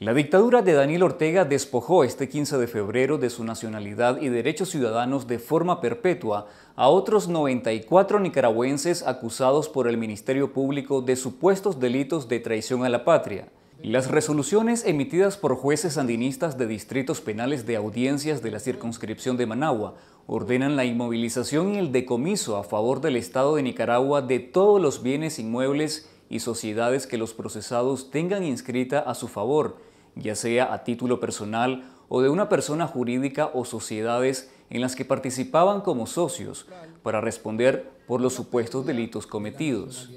La dictadura de Daniel Ortega despojó este 15 de febrero de su nacionalidad y derechos ciudadanos de forma perpetua a otros 94 nicaragüenses acusados por el Ministerio Público de supuestos delitos de traición a la patria. Las resoluciones emitidas por jueces sandinistas de distritos penales de audiencias de la circunscripción de Managua ordenan la inmovilización y el decomiso a favor del Estado de Nicaragua de todos los bienes inmuebles y sociedades que los procesados tengan inscrita a su favor, ya sea a título personal o de una persona jurídica o sociedades en las que participaban como socios para responder por los supuestos delitos cometidos.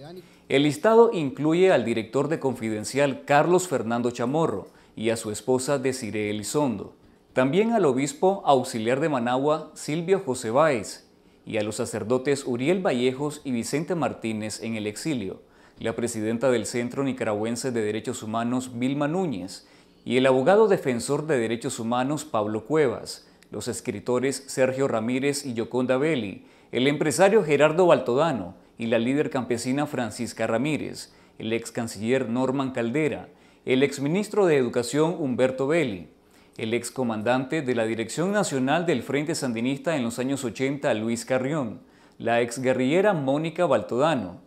El listado incluye al director de Confidencial Carlos Fernando Chamorro y a su esposa Desiree Elizondo, también al obispo auxiliar de Managua Silvio José Báez y a los sacerdotes Uriel Vallejos y Vicente Martínez en el exilio, la presidenta del Centro Nicaragüense de Derechos Humanos, Vilma Núñez, y el abogado defensor de derechos humanos, Pablo Cuevas, los escritores Sergio Ramírez y Yoconda Belli, el empresario Gerardo Baltodano y la líder campesina Francisca Ramírez, el ex canciller Norman Caldera, el ex ministro de Educación Humberto Belli, el ex comandante de la Dirección Nacional del Frente Sandinista en los años 80 Luis Carrión, la ex guerrillera Mónica Baltodano,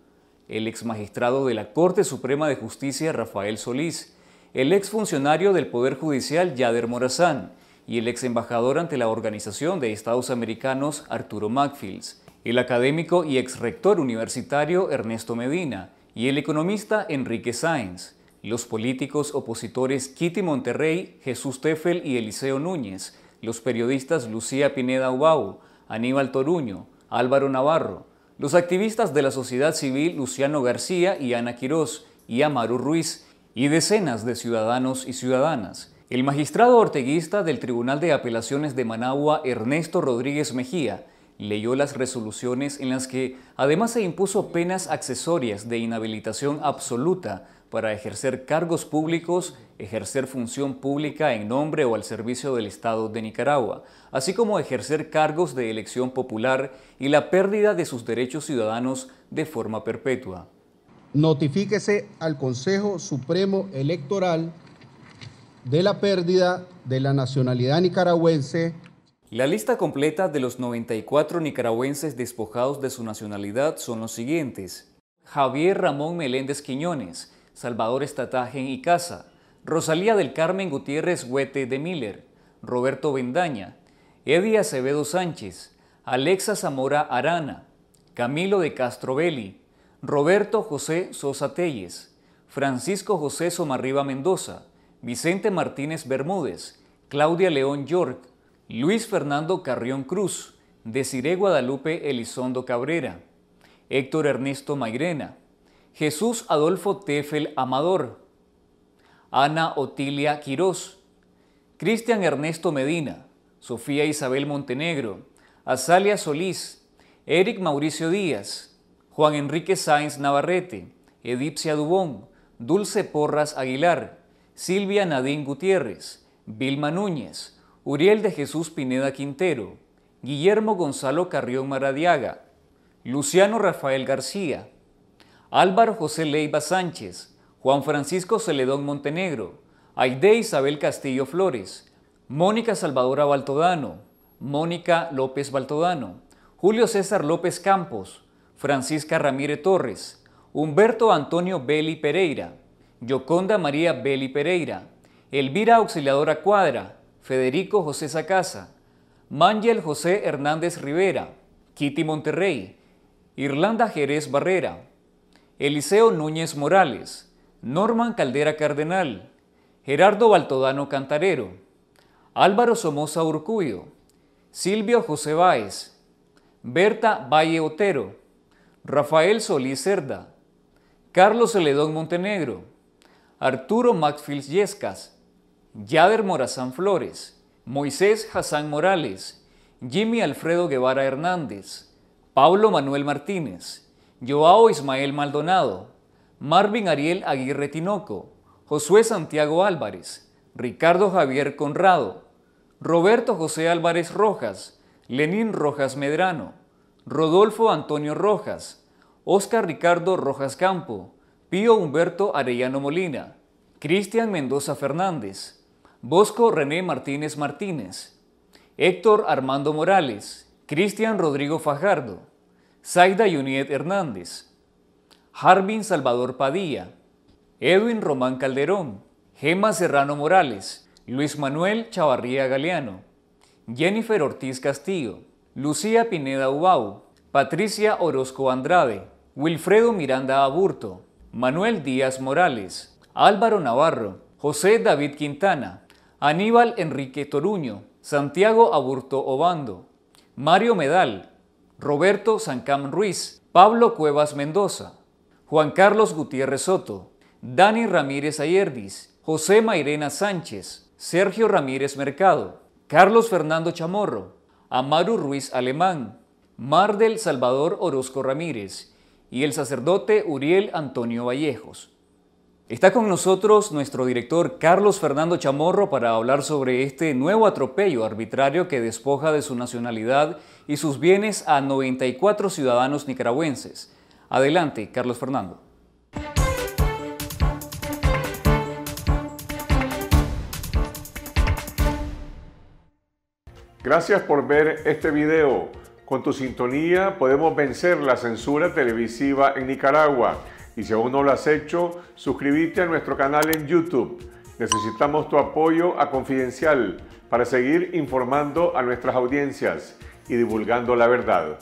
el ex magistrado de la Corte Suprema de Justicia Rafael Solís, el ex funcionario del Poder Judicial Yader Morazán y el ex embajador ante la Organización de Estados Americanos Arturo Macfields, el académico y ex rector universitario Ernesto Medina y el economista Enrique Sáenz, los políticos opositores Kitty Monterrey, Jesús Tefel y Eliseo Núñez, los periodistas Lucía Pineda Ubau, Aníbal Toruño, Álvaro Navarro, los activistas de la sociedad civil Luciano García y Ana Quirós y Amaru Ruiz y decenas de ciudadanos y ciudadanas. El magistrado orteguista del Tribunal de Apelaciones de Managua, Ernesto Rodríguez Mejía, leyó las resoluciones en las que además se impuso penas accesorias de inhabilitación absoluta para ejercer cargos públicos, ejercer función pública en nombre o al servicio del Estado de Nicaragua, así como ejercer cargos de elección popular y la pérdida de sus derechos ciudadanos de forma perpetua. Notifíquese al Consejo Supremo Electoral de la pérdida de la nacionalidad nicaragüense la lista completa de los 94 nicaragüenses despojados de su nacionalidad son los siguientes. Javier Ramón Meléndez Quiñones, Salvador Estatagen y Casa, Rosalía del Carmen Gutiérrez Huete de Miller, Roberto Bendaña, Eddie Acevedo Sánchez, Alexa Zamora Arana, Camilo de Castro Belli, Roberto José Sosa Telles, Francisco José Somarriba Mendoza, Vicente Martínez Bermúdez, Claudia León York, Luis Fernando Carrión Cruz, Desiree Guadalupe Elizondo Cabrera, Héctor Ernesto Mairena, Jesús Adolfo Tefel Amador, Ana Otilia Quirós, Cristian Ernesto Medina, Sofía Isabel Montenegro, Azalia Solís, Eric Mauricio Díaz, Juan Enrique Sáenz Navarrete, Edipcia Dubón, Dulce Porras Aguilar, Silvia Nadine Gutiérrez, Vilma Núñez, Uriel de Jesús Pineda Quintero, Guillermo Gonzalo Carrión Maradiaga, Luciano Rafael García, Álvaro José Leiva Sánchez, Juan Francisco Celedón Montenegro, Aide Isabel Castillo Flores, Mónica Salvadora Baltodano, Mónica López Baltodano, Julio César López Campos, Francisca Ramírez Torres, Humberto Antonio Beli Pereira, Yoconda María Beli Pereira, Elvira Auxiliadora Cuadra, Federico José Sacasa, Mangel José Hernández Rivera, Kitty Monterrey, Irlanda Jerez Barrera, Eliseo Núñez Morales, Norman Caldera Cardenal, Gerardo Baltodano Cantarero, Álvaro Somoza Urcuyo, Silvio José Báez, Berta Valle Otero, Rafael Solís Cerda, Carlos Celedón Montenegro, Arturo Maxfield Yescas, Yader Morazán Flores, Moisés Hassan Morales, Jimmy Alfredo Guevara Hernández, Pablo Manuel Martínez, Joao Ismael Maldonado, Marvin Ariel Aguirre Tinoco, Josué Santiago Álvarez, Ricardo Javier Conrado, Roberto José Álvarez Rojas, Lenín Rojas Medrano, Rodolfo Antonio Rojas, Oscar Ricardo Rojas Campo, Pío Humberto Arellano Molina, Cristian Mendoza Fernández, Bosco René Martínez Martínez, Héctor Armando Morales, Cristian Rodrigo Fajardo, Zaida Yuniet Hernández, Harbin Salvador Padilla, Edwin Román Calderón, Gema Serrano Morales, Luis Manuel Chavarría Galeano, Jennifer Ortiz Castillo, Lucía Pineda Ubau, Patricia Orozco Andrade, Wilfredo Miranda Aburto, Manuel Díaz Morales, Álvaro Navarro, José David Quintana, Aníbal Enrique Toruño, Santiago Aburto Obando, Mario Medal, Roberto Sancam Ruiz, Pablo Cuevas Mendoza, Juan Carlos Gutiérrez Soto, Dani Ramírez Ayerdis, José Mairena Sánchez, Sergio Ramírez Mercado, Carlos Fernando Chamorro, Amaru Ruiz Alemán, Mar del Salvador Orozco Ramírez y el sacerdote Uriel Antonio Vallejos. Está con nosotros nuestro director Carlos Fernando Chamorro para hablar sobre este nuevo atropello arbitrario que despoja de su nacionalidad y sus bienes a 94 ciudadanos nicaragüenses. Adelante, Carlos Fernando. Gracias por ver este video. Con tu sintonía podemos vencer la censura televisiva en Nicaragua. Y si aún no lo has hecho, suscríbete a nuestro canal en YouTube. Necesitamos tu apoyo a Confidencial para seguir informando a nuestras audiencias y divulgando la verdad.